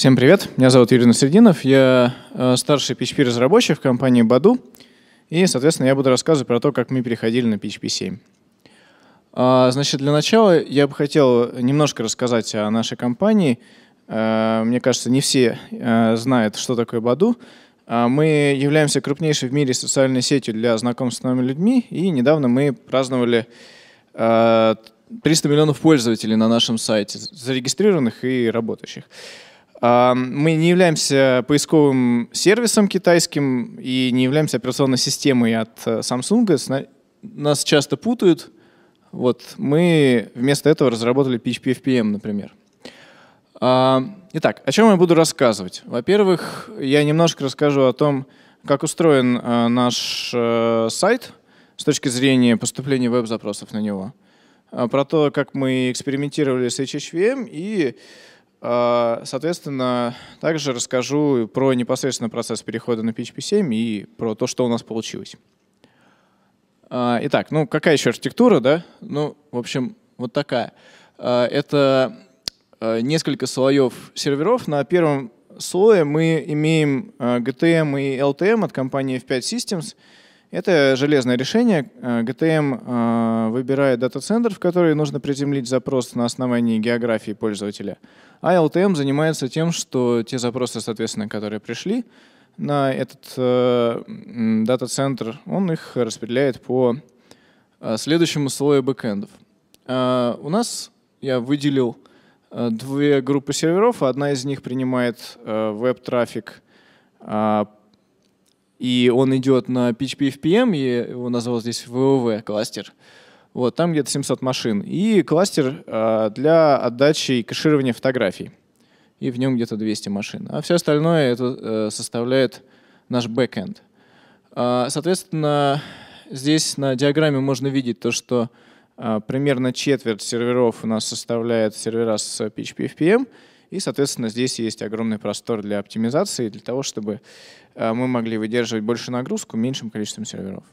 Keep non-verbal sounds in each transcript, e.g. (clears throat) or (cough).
Всем привет, меня зовут Юрий Насрединов, я э, старший PHP-разработчик в компании Баду, и, соответственно, я буду рассказывать про то, как мы переходили на PHP 7. А, значит, для начала я бы хотел немножко рассказать о нашей компании. Э, мне кажется, не все э, знают, что такое Баду. А, мы являемся крупнейшей в мире социальной сетью для знакомств с новыми людьми, и недавно мы праздновали 300 миллионов пользователей на нашем сайте, зарегистрированных и работающих. Мы не являемся поисковым сервисом китайским и не являемся операционной системой от э, Samsung. Нас часто путают. Вот мы вместо этого разработали PHP FPM, например. Итак, о чем я буду рассказывать? Во-первых, я немножко расскажу о том, как устроен э, наш э, сайт с точки зрения поступления веб-запросов на него, а про то, как мы экспериментировали с HHVM и а, соответственно, также расскажу про непосредственно процесс перехода на PHP 7 и про то, что у нас получилось. А, итак, ну какая еще архитектура, да? Ну, в общем, вот такая. А, это несколько слоев серверов. На первом слое мы имеем GTM и LTM от компании F5 Systems — это железное решение. GTM э, э, выбирает дата-центр, в который нужно приземлить запрос на основании географии пользователя. А LTM занимается тем, что те запросы, соответственно, которые пришли на этот э, дата-центр, он их распределяет по следующему слою бэкэндов. У нас я выделил две группы серверов. Одна из них принимает веб-трафик а, и он идет на PHP FPM, и его назвал здесь VOV кластер. Вот, там где-то 700 машин. И кластер э, для отдачи и кэширования фотографий. И в нем где-то 200 машин. А все остальное это э, составляет наш бэкэнд. А, соответственно, здесь на диаграмме можно видеть то, что а, примерно четверть серверов у нас составляет сервера с PHP FPM, и, соответственно, здесь есть огромный простор для оптимизации, для того, чтобы э, мы могли выдерживать большую нагрузку меньшим количеством серверов.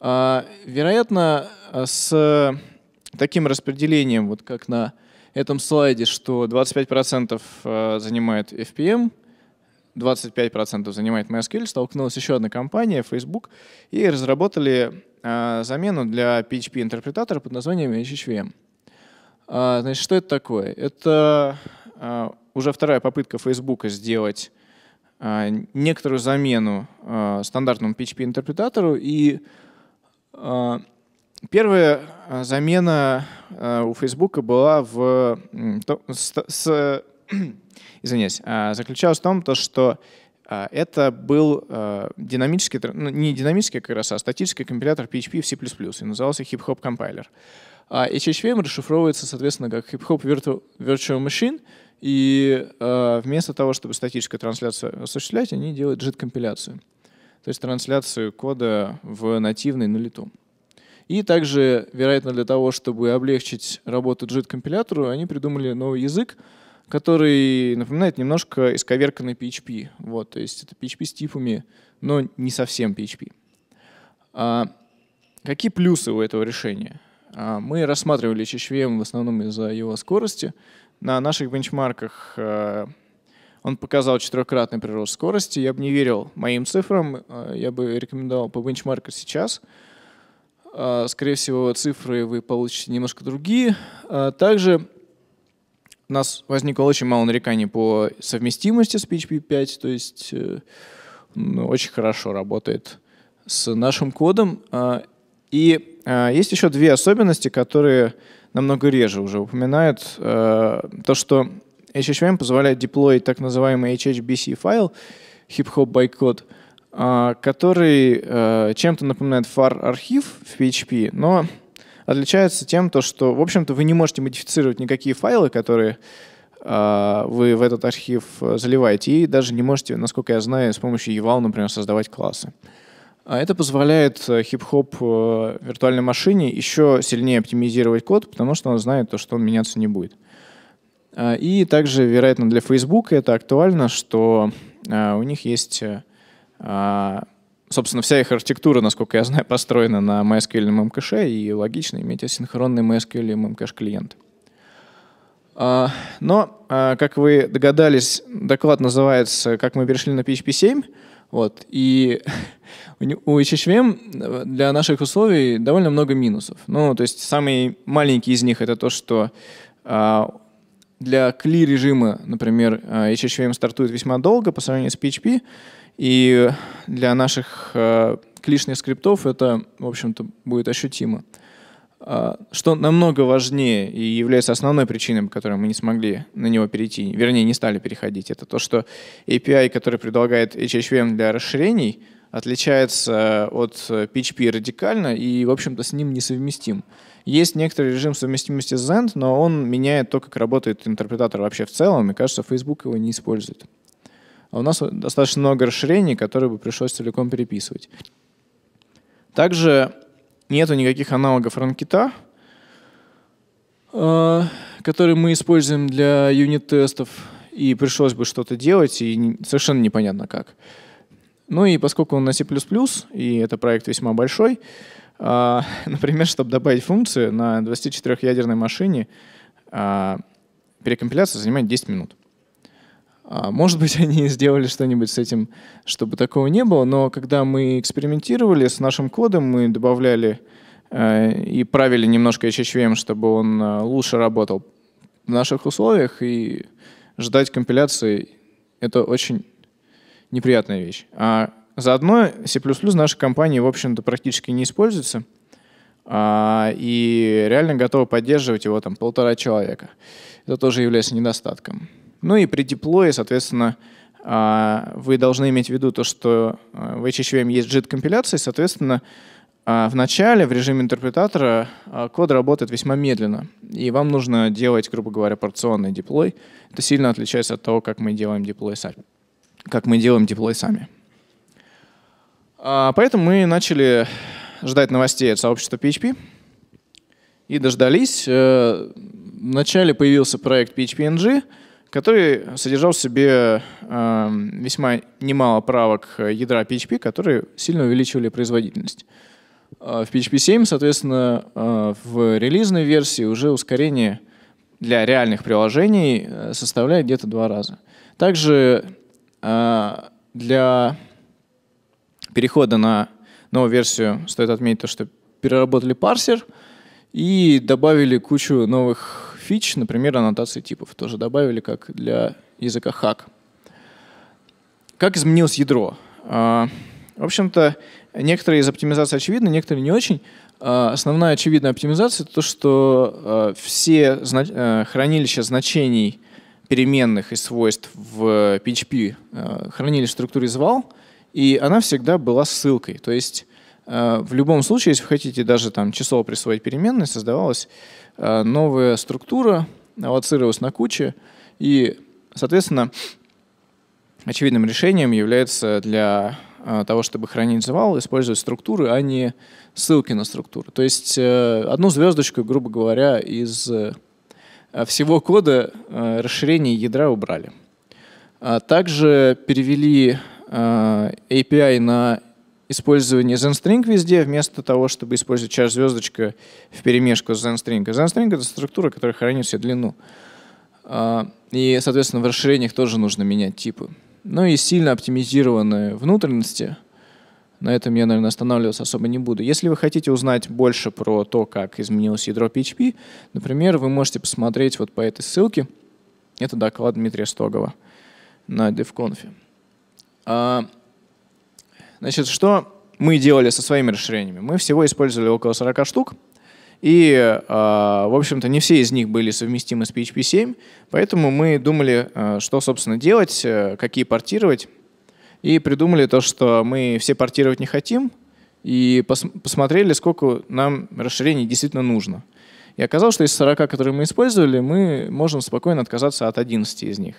А, вероятно, с таким распределением, вот как на этом слайде, что 25% э, занимает FPM, 25% занимает MySQL, столкнулась еще одна компания, Facebook, и разработали э, замену для PHP-интерпретатора под названием HHVM. А, значит, что это такое? Это а, уже вторая попытка Facebook сделать а, некоторую замену стандартному PHP-интерпретатору. И первая замена у Facebook была в... С, (clears throat) извиняюсь, заключалась в том, то, что это был динамический, ну, не динамический как раз, а статический компилятор PHP в C++, и назывался Hip Hop Compiler. А HHVM расшифровывается, соответственно, как Hip Hop Virtual, Machine, и э, вместо того, чтобы статическую трансляцию осуществлять, они делают JIT-компиляцию, то есть трансляцию кода в нативный на лету. И также, вероятно, для того, чтобы облегчить работу JIT-компилятору, они придумали новый язык, который напоминает немножко исковерканный PHP. Вот, то есть это PHP с типами, но не совсем PHP. А какие плюсы у этого решения? А, мы рассматривали HHVM в основном из-за его скорости. На наших бенчмарках э, он показал четырехкратный прирост скорости. Я бы не верил моим цифрам, э, я бы рекомендовал по бенчмарку сейчас. А, скорее всего, цифры вы получите немножко другие. А, также у нас возникло очень мало нареканий по совместимости с PHP 5, то есть э, ну, очень хорошо работает с нашим кодом. И а, есть еще две особенности, которые намного реже уже упоминают. А, то, что HHVM позволяет деплоить так называемый HHBC файл, hip-hop байкод, а, который чем-то напоминает far архив в PHP, но отличается тем, то, что, в общем-то, вы не можете модифицировать никакие файлы, которые вы в этот архив заливаете, и даже не можете, насколько я знаю, с помощью eval, например, создавать классы. А это позволяет э, хип-хоп э, виртуальной машине еще сильнее оптимизировать код, потому что он знает то, что он меняться не будет. А, и также, вероятно, для Facebook это актуально, что э, у них есть, а, собственно, вся их архитектура, насколько я знаю, построена на MySQL и MMCache, и логично иметь асинхронный MySQL и MMCache клиент. Но, как вы догадались, доклад называется «Как мы перешли на PHP 7», вот. И (laughs) у HHVM для наших условий довольно много минусов. Ну, то есть самый маленький из них — это то, что а, для кли режима, например, а, HHVM стартует весьма долго по сравнению с PHP, и для наших а, клишных скриптов это, в общем-то, будет ощутимо. А, что намного важнее и является основной причиной, по которой мы не смогли на него перейти, вернее, не стали переходить, это то, что API, который предлагает HHVM для расширений, отличается э, от PHP э, радикально и, в общем-то, с ним несовместим. Есть некоторый режим совместимости с Zend, но он меняет то, как работает интерпретатор вообще в целом, и, кажется, Facebook его не использует. А у нас достаточно много расширений, которые бы пришлось целиком переписывать. Также нету никаких аналогов ранкита, а, который мы используем для юнит-тестов, и пришлось бы что-то делать, и совершенно непонятно как. Ну и поскольку он на C++, и это проект весьма большой, а, (laughs) например, чтобы добавить функцию на 24-ядерной машине, а, перекомпиляция занимает 10 минут. А, может быть, (laughs) они сделали что-нибудь с этим, чтобы такого не было, но когда мы экспериментировали с нашим кодом, мы добавляли э, и правили немножко HHVM, чтобы он э, лучше работал в наших условиях, и ждать компиляции — это очень неприятная вещь. А заодно C++ в нашей компании, в общем-то, практически не используется, а, и реально готовы поддерживать его там полтора человека. Это тоже является недостатком. Ну и при деплое, соответственно, а, вы должны иметь в виду то, что а, в HHVM есть JIT-компиляция, соответственно, а, в начале в режиме интерпретатора код работает весьма медленно, и вам нужно делать, грубо говоря, порционный деплой. Это сильно отличается от того, как мы делаем деплой сами. Как мы делаем деплой сами. Поэтому мы начали ждать новостей от сообщества PHP и дождались. Э, Вначале появился проект PHPNG, который содержал в себе э, весьма немало правок э, ядра PHP, которые сильно увеличивали производительность. Э, в PHP 7, соответственно, э, в релизной версии уже ускорение для реальных приложений э, составляет где-то два раза. Также э, для перехода на новую версию стоит отметить то, что переработали парсер и добавили кучу новых фич, например, аннотации типов тоже добавили как для языка хак. Как изменилось ядро? А, в общем-то, некоторые из оптимизаций очевидны, некоторые не очень. А, основная очевидная оптимизация — это то, что а, все хранилища значений переменных и свойств в PHP хранили в структуре звал, и она всегда была ссылкой. То есть Э, в любом случае, если вы хотите даже там число присвоить переменной, создавалась э, новая структура, аллоцировалась на куче, и, соответственно, очевидным решением является для э, того, чтобы хранить завал, использовать структуры, а не ссылки на структуры. То есть одну звездочку, грубо говоря, из всего кода расширения ядра убрали. А также перевели API на использование ZenString везде, вместо того, чтобы использовать чаш звездочка в перемешку с ZenString. ZenString — это структура, которая хранит всю длину. А, и, соответственно, в расширениях тоже нужно менять типы. Ну и сильно оптимизированные внутренности. На этом я, наверное, останавливаться особо не буду. Если вы хотите узнать больше про то, как изменилось ядро PHP, например, вы можете посмотреть вот по этой ссылке. Это доклад Дмитрия Стогова на DevConf. А, Значит, что мы делали со своими расширениями? Мы всего использовали около 40 штук, и, а, в общем-то, не все из них были совместимы с PHP 7, поэтому мы думали, а, что, собственно, делать, э, какие портировать, и придумали то, что мы все портировать не хотим, и пос посмотрели, сколько нам расширений действительно нужно. И оказалось, что из 40, которые мы использовали, мы можем спокойно отказаться от 11 из них.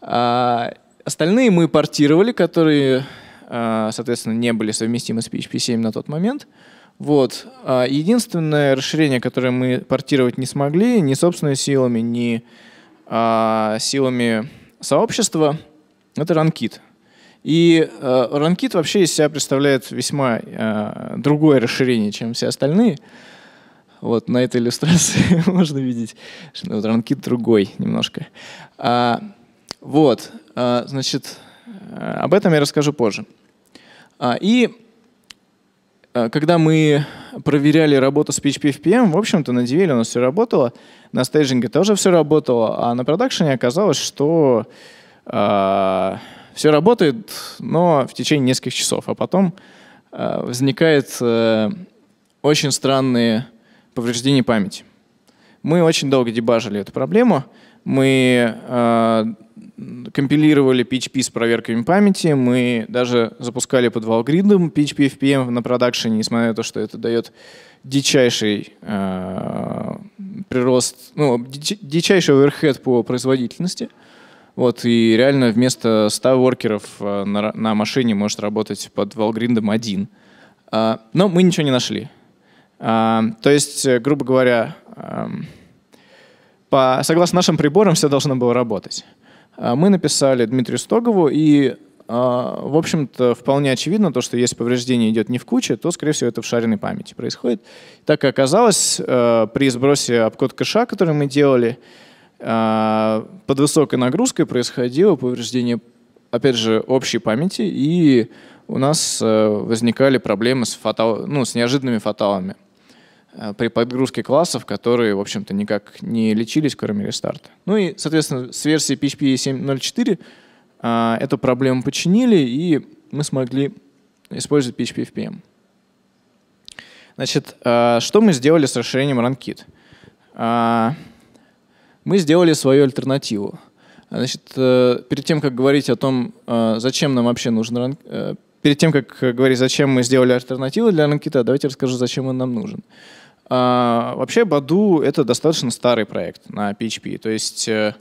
А остальные мы портировали, которые Э, соответственно, не были совместимы с PHP 7 на тот момент. Вот. А единственное расширение, которое мы портировать не смогли, ни собственными силами, ни а, силами сообщества, это RunKit. И э, RunKit вообще из себя представляет весьма э, другое расширение, чем все остальные. Вот на этой иллюстрации (laughs) можно видеть, что RunKit другой немножко. А, вот, а, значит, Э, об этом я расскажу позже. А, и э, когда мы проверяли работу с PHP FPM, в общем-то, на DVL у нас все работало, на стейджинге тоже все работало, а на продакшене оказалось, что э, все работает, но в течение нескольких часов, а потом э, возникает э, очень странные повреждения памяти. Мы очень долго дебажили эту проблему, мы э, компилировали PHP с проверками памяти, мы даже запускали под Valgrid PHP FPM на продакшене, несмотря на то, что это дает дичайший э, прирост, ну, дичайший оверхед по производительности. Вот, и реально вместо 100 воркеров а, на, на машине может работать под Valgrind один. но мы ничего не нашли. то есть, грубо говоря, по, согласно нашим приборам, все должно было работать. А, мы написали Дмитрию Стогову, и, а, в общем-то, вполне очевидно то, что если повреждение идет не в куче, то, скорее всего, это в шаренной памяти происходит. Так и оказалось, а, при сбросе обкод кэша, который мы делали, под высокой нагрузкой происходило повреждение, опять же, общей памяти, и у нас возникали проблемы с, фатал, ну, с неожиданными фаталами. Э, при подгрузке классов, которые, в общем-то, никак не лечились, кроме рестарта. Ну и, соответственно, с версии PHP 7.04 эту проблему починили, и мы смогли использовать PHP FPM. Значит, э, что мы сделали с расширением RunKit? Э, мы сделали свою альтернативу. Значит, перед тем, как говорить о том, зачем нам вообще нужен ран... перед тем, как говорить, зачем мы сделали альтернативу для RunKit, давайте расскажу, зачем он нам нужен. А, вообще Баду — это достаточно старый проект на PHP. То есть э,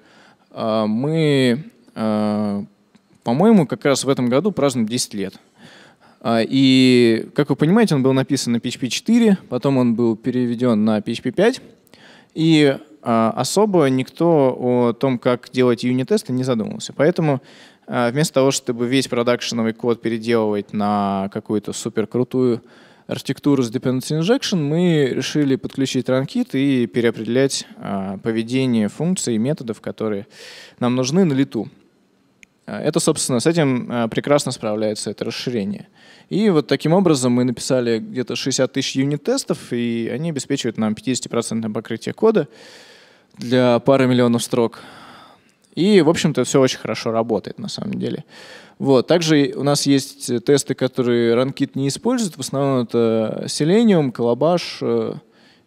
а, мы, э, по-моему, как раз в этом году празднуем 10 лет. А, и, как вы понимаете, он был написан на PHP 4, потом он был переведен на PHP 5. И особо никто о том, как делать юнит-тесты, не задумывался. Поэтому вместо того, чтобы весь продакшеновый код переделывать на какую-то суперкрутую крутую архитектуру с Dependency Injection, мы решили подключить RunKit и переопределять а, поведение функций и методов, которые нам нужны на лету. А, это, собственно, с этим а, прекрасно справляется это расширение. И вот таким образом мы написали где-то 60 тысяч юнит-тестов, и они обеспечивают нам 50% покрытие кода для пары миллионов строк. И, в общем-то, все очень хорошо работает на самом деле. Вот. Также у нас есть э, тесты, которые RunKit не использует. В основном это Selenium, Calabash, э,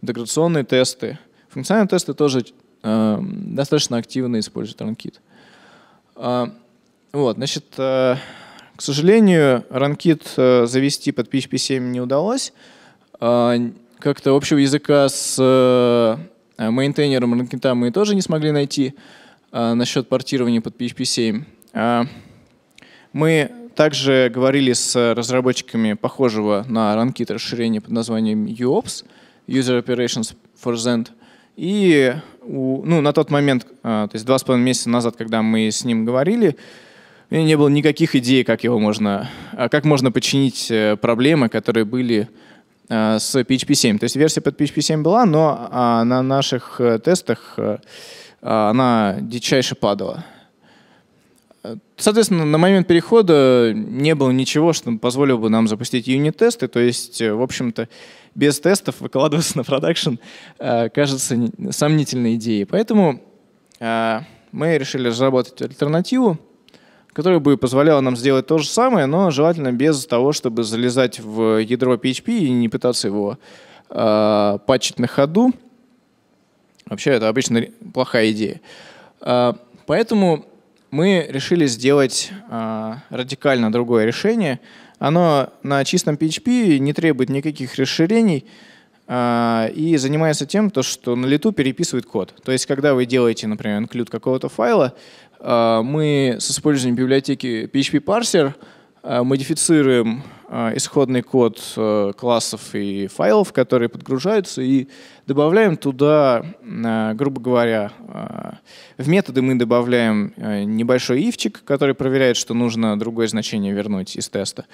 интеграционные тесты. Функциональные тесты тоже э, достаточно активно используют RunKit. Э, а, вот, значит, э, к сожалению, RunKit э, завести под PHP 7 не удалось. Э, как-то общего языка с э, мейнтейнером RunKit мы тоже не смогли найти. А, насчет портирования под PHP 7. А, мы также говорили с разработчиками похожего на RunKit расширения под названием UOPS, User Operations for Zend. И ну, на тот момент, а, то есть два с половиной месяца назад, когда мы с ним говорили, у меня не было никаких идей, как его можно, как можно починить э, проблемы, которые были с PHP 7. То есть версия под PHP 7 была, но на наших э, тестах э, а, она дичайше падала. Э, соответственно, на момент перехода не было ничего, что позволило бы нам запустить юнит-тесты. То есть, э, в общем-то, без тестов выкладываться на продакшн э, кажется сомнительной идеей. Поэтому мы решили разработать альтернативу, которая бы позволяла нам сделать то же самое, но желательно без того, чтобы залезать в ядро PHP и не пытаться его патчить на ходу. Вообще это обычно плохая идея. А, поэтому мы решили сделать а, радикально другое решение. Оно на чистом PHP не требует никаких расширений а, и занимается тем, то, что на лету переписывает код. То есть, когда вы делаете, например, include какого-то файла, мы с использованием библиотеки PHP parser модифицируем Э, исходный код э, классов и файлов, которые подгружаются, и добавляем туда, э, грубо говоря, в методы мы добавляем небольшой ивчик, который проверяет, что нужно другое значение вернуть из теста.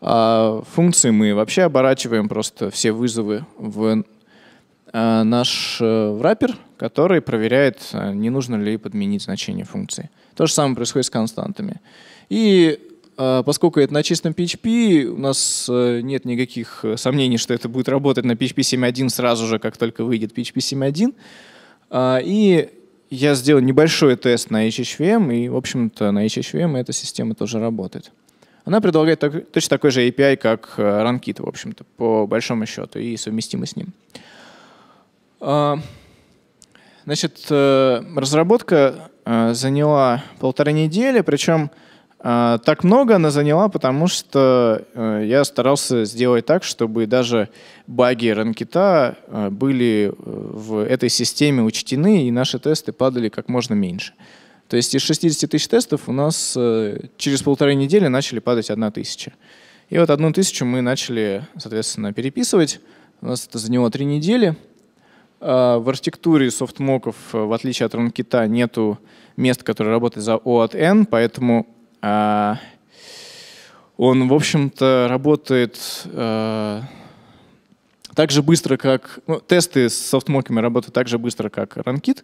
А функции мы вообще оборачиваем просто все вызовы в наш враппер, который проверяет, не нужно ли подменить значение функции. То же самое происходит с константами. И а, поскольку это на чистом PHP, у нас э, нет никаких э, сомнений, что это будет работать на PHP 7.1 сразу же, как только выйдет PHP 7.1. А, и я сделал небольшой тест на HHVM, и, в общем-то, на HHVM эта система тоже работает. Она предлагает так, точно такой же API, как RunKit, э, в общем-то, по большому счету, и совместима с ним. А, значит, разработка заняла полторы недели, причем а, так много она заняла, потому что э, я старался сделать так, чтобы даже баги ранкита э, были э, в этой системе учтены, и наши тесты падали как можно меньше. То есть из 60 тысяч тестов у нас через полторы недели начали падать одна тысяча. И вот одну тысячу мы начали, соответственно, переписывать. У нас это заняло три недели. А, в архитектуре софтмоков, в отличие от ранкита, нету мест, которые работают за O от N, поэтому а, он, в общем-то, работает э, так же быстро, как... Ну, тесты с софтмоками работают так же быстро, как ранкит,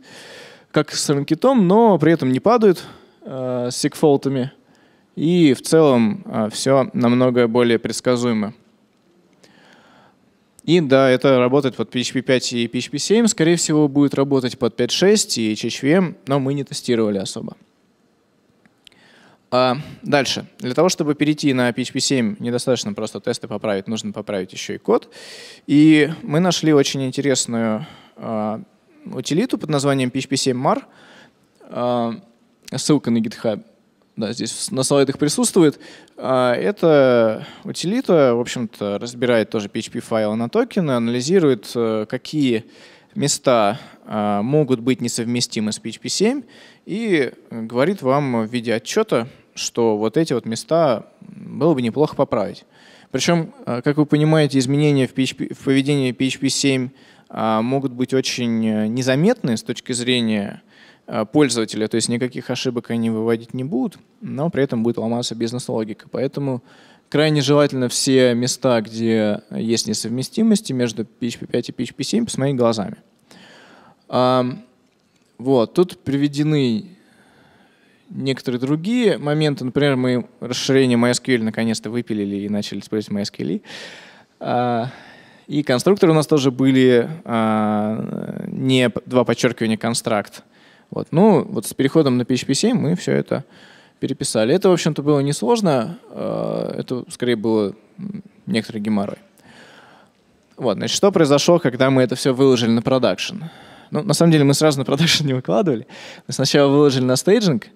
как с ранкитом, но при этом не падают э, с сикфолтами. И в целом э, все намного более предсказуемо. И да, это работает под PHP 5 и PHP 7. Скорее всего, будет работать под 5.6 и HHVM, но мы не тестировали особо. А, дальше. Для того, чтобы перейти на PHP 7, недостаточно просто тесты поправить, нужно поправить еще и код. И мы нашли очень интересную а, утилиту под названием PHP 7 mar. А, ссылка на GitHub. Да, здесь на слайдах присутствует. эта утилита, в общем-то, разбирает тоже PHP файлы на токены, анализирует, э, какие места могут быть несовместимы с PHP 7 и говорит вам в виде отчета, что вот эти вот места было бы неплохо поправить. Причем, э, как вы понимаете, изменения в, PHP, в поведении PHP 7 э, могут быть очень э, незаметны с точки зрения пользователя, то есть никаких ошибок они выводить не будут, но при этом будет ломаться бизнес-логика. Поэтому крайне желательно все места, где есть несовместимости между PHP 5 и PHP 7, посмотреть глазами. Вот, тут приведены некоторые другие моменты. Например, мы расширение MySQL наконец-то выпилили и начали использовать MySQL. А, и конструкторы у нас тоже были а, не два подчеркивания констракт. Вот. Ну, вот с переходом на PHP 7 мы все это переписали. Это, в общем-то, было несложно. А, это, скорее, было некоторый геморрой. Вот, значит, что произошло, когда мы это все выложили на продакшн? Ну, на самом деле, мы сразу на продакшн (laughs) не выкладывали. Мы сначала выложили на стейджинг,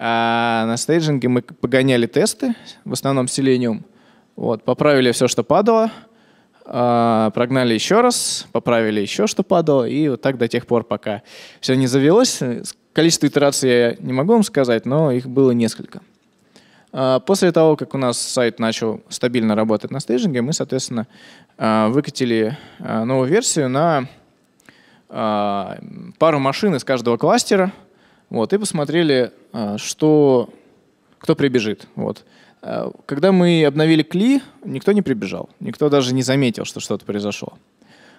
а на стейджинге мы погоняли тесты, в основном Selenium. Вот, поправили все, что падало, а, прогнали еще раз, поправили еще, что падало, и вот так до тех пор, пока все не завелось. Количество итераций я не могу вам сказать, но их было несколько. А, после того, как у нас сайт начал стабильно работать на стейджинге, мы, соответственно, а, выкатили новую версию на пару машин из каждого кластера — вот, и посмотрели, а, что, кто прибежит. Вот. А, когда мы обновили кли, никто не прибежал. Никто даже не заметил, что что-то произошло.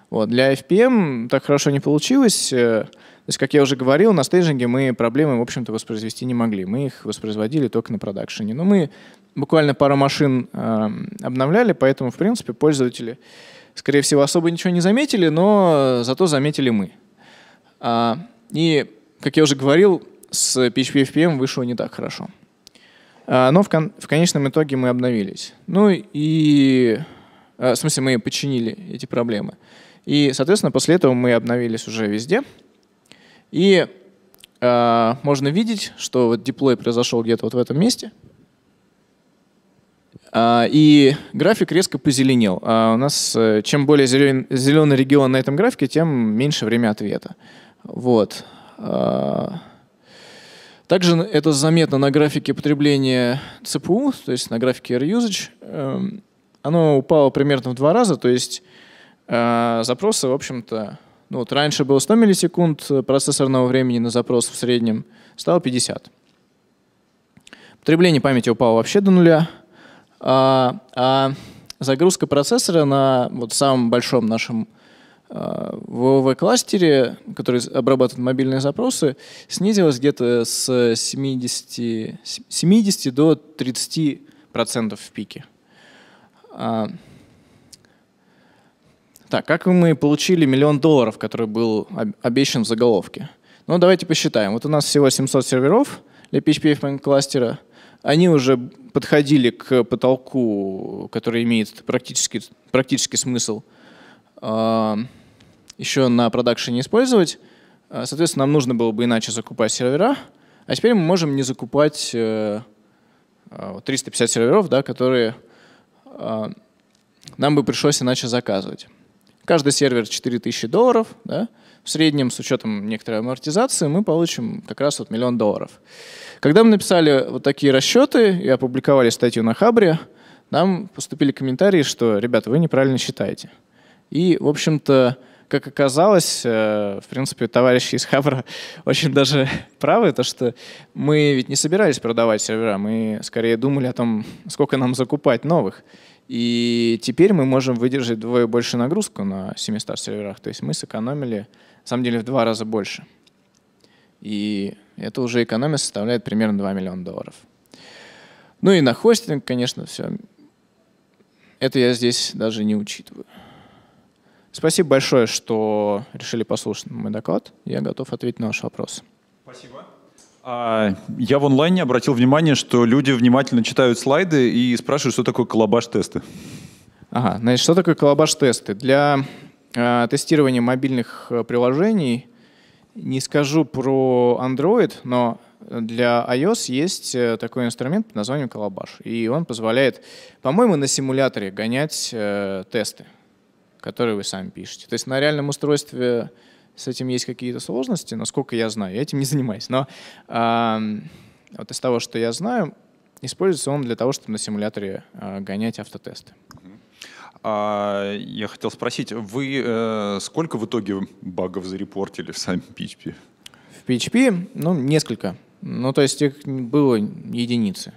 Вот. Для FPM так хорошо не получилось. Э, то есть, как я уже говорил, на стейджинге мы проблемы, в общем-то, воспроизвести не могли. Мы их воспроизводили только на продакшене. Но мы буквально пару машин э, обновляли, поэтому, в принципе, пользователи, скорее всего, особо ничего не заметили, но зато заметили мы. А, и как я уже говорил, с PHP FPM вышло не так хорошо. А, но в, кон в конечном итоге мы обновились. Ну и... А, в смысле, мы починили эти проблемы. И, соответственно, после этого мы обновились уже везде. И э, можно видеть, что вот диплой произошел где-то вот в этом месте. Э, и график резко позеленел. А у нас э, чем более зелен, зеленый регион на этом графике, тем меньше время ответа. Вот. А, также это заметно на графике потребления ЦПУ, то есть на графике Air Usage. Эм, оно упало примерно в два раза, то есть э, запросы, в общем-то, ну вот раньше было 100 миллисекунд э, процессорного времени на запрос в среднем, стало 50. Потребление памяти упало вообще до нуля, а, а загрузка процессора на вот самом большом нашем в ВВ-кластере, который обрабатывает мобильные запросы, снизилось где-то с 70, 70 до 30 процентов в пике. А, так, как мы получили миллион долларов, который был обещан в заголовке? Ну, давайте посчитаем. Вот у нас всего 700 серверов для PHP Admin кластера. Они уже подходили к потолку, который имеет практически, практический смысл. А, еще на продакшене использовать. Э, соответственно, нам нужно было бы иначе закупать сервера, а теперь мы можем не закупать 350 э, э, серверов, да, которые нам бы пришлось иначе заказывать. Каждый сервер 4000 долларов. Да? В среднем, с учетом некоторой амортизации, мы получим как раз вот миллион долларов. Когда мы написали вот такие расчеты и опубликовали статью на Хабре, нам поступили комментарии, что, ребята, вы неправильно считаете. И, в общем-то, как оказалось, э, в принципе, товарищи из Хабра (laughs) очень даже правы, то что мы ведь не собирались продавать сервера, мы скорее думали о том, сколько нам закупать новых. И теперь мы можем выдержать вдвое больше нагрузку на 700 серверах. То есть мы сэкономили, на самом деле, в два раза больше. И это уже экономия составляет примерно 2 миллиона долларов. Ну и на хостинг, конечно, все. Это я здесь даже не учитываю. Спасибо большое, что решили послушать мой доклад. Я готов ответить на ваши вопросы. Спасибо. А, я в онлайне обратил внимание, что люди внимательно читают слайды и спрашивают, что такое коллабаш-тесты. Ага, значит, что такое коллабаш-тесты? Для э, тестирования мобильных э, приложений, не скажу про Android, но для iOS есть э, такой инструмент под названием коллабаш. И он позволяет, по-моему, на симуляторе гонять э, тесты которые вы сами пишете. То есть на реальном устройстве с этим есть какие-то сложности, насколько я знаю, я этим не занимаюсь. Но э, вот из того, что я знаю, используется он для того, чтобы на симуляторе э, гонять автотесты. А, я хотел спросить, вы э, сколько в итоге багов зарепортили в самом PHP? В PHP, ну, несколько. Ну, то есть их было единицы.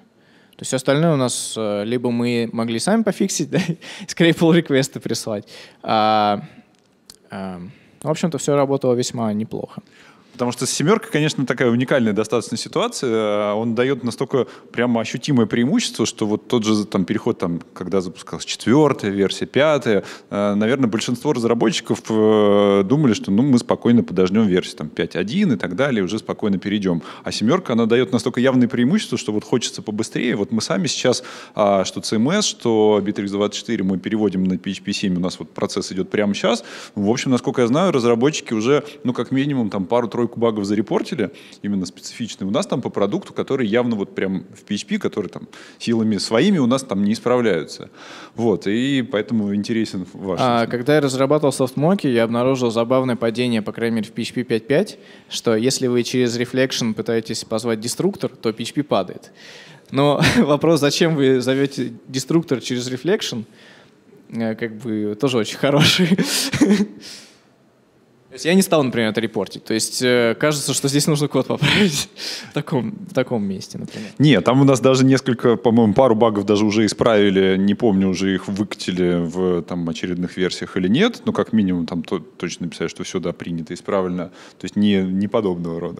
То есть все остальное у нас э, либо мы могли сами пофиксить, (laughs) да, скорее pull реквесты прислать. А, а, в общем-то, все работало весьма неплохо. Потому что семерка, конечно, такая уникальная достаточно ситуация. А он дает настолько прямо ощутимое преимущество, что вот тот же там, переход, там, когда запускалась четвертая версия, пятая, э, наверное, большинство разработчиков э, думали, что ну, мы спокойно подождем версию там, 5.1 и так далее, уже спокойно перейдем. А семерка, она дает настолько явное преимущество, что вот хочется побыстрее. Вот мы сами сейчас, а, что CMS, эм что Bittrex24 мы переводим на PHP 7, у нас вот процесс идет прямо сейчас. В общем, насколько я знаю, разработчики уже, ну, как минимум, там пару-тройку пару-тройку багов зарепортили, именно специфичные, у нас там по продукту, который явно вот прям в PHP, который там силами своими у нас там не исправляются. Вот, и поэтому интересен ваш. А, когда я разрабатывал софтмоки, я обнаружил забавное падение, по крайней мере, в PHP 5.5, что если вы через Reflection пытаетесь позвать деструктор, то PHP падает. Но (laughs) вопрос, зачем вы зовете деструктор через Reflection, э, как бы тоже очень хороший. (laughs) То есть я не стал, например, это репортить. То есть э, кажется, что здесь нужно код поправить (laughs) в, таком, в таком месте, например. Нет, там у нас даже несколько, по-моему, пару багов даже уже исправили. Не помню, уже их выкатили в там, очередных версиях или нет. Но как минимум там то, точно написали, что все да, принято, исправлено. То есть не, не подобного рода.